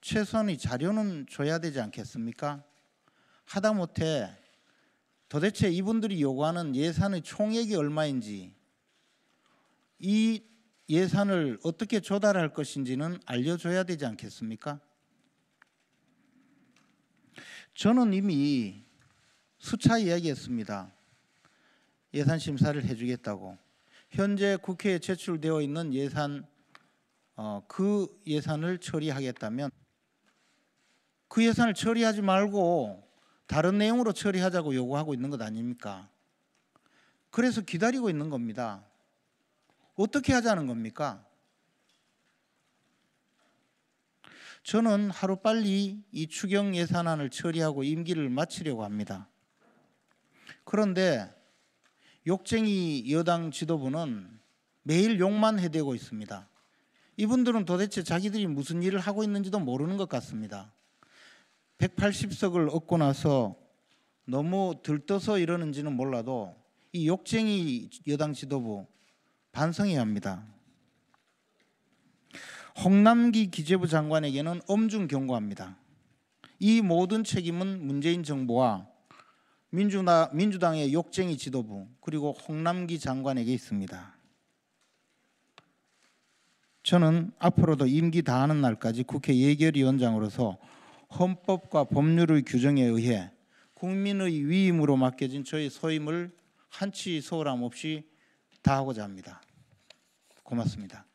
최소한의 자료는 줘야 되지 않겠습니까? 하다못해 도대체 이분들이 요구하는 예산의 총액이 얼마인지 이 예산을 어떻게 조달할 것인지는 알려줘야 되지 않겠습니까? 저는 이미 수차 이야기했습니다. 예산 심사를 해주겠다고. 현재 국회에 제출되어 있는 예산 어, 그 예산을 처리하겠다면 그 예산을 처리하지 말고 다른 내용으로 처리하자고 요구하고 있는 것 아닙니까? 그래서 기다리고 있는 겁니다. 어떻게 하자는 겁니까? 저는 하루빨리 이 추경 예산안을 처리하고 임기를 마치려고 합니다. 그런데 욕쟁이 여당 지도부는 매일 욕만 해대고 있습니다. 이분들은 도대체 자기들이 무슨 일을 하고 있는지도 모르는 것 같습니다. 180석을 얻고 나서 너무 들떠서 이러는지는 몰라도 이 욕쟁이 여당 지도부 반성해야 합니다. 홍남기 기재부 장관에게는 엄중 경고합니다. 이 모든 책임은 문재인 정부와 민주나, 민주당의 욕쟁이 지도부 그리고 홍남기 장관에게 있습니다. 저는 앞으로도 임기 다하는 날까지 국회 예결위원장으로서 헌법과 법률의 규정에 의해 국민의 위임으로 맡겨진 저의 소임을 한치 소홀함 없이 다하고자 합니다. 고맙습니다.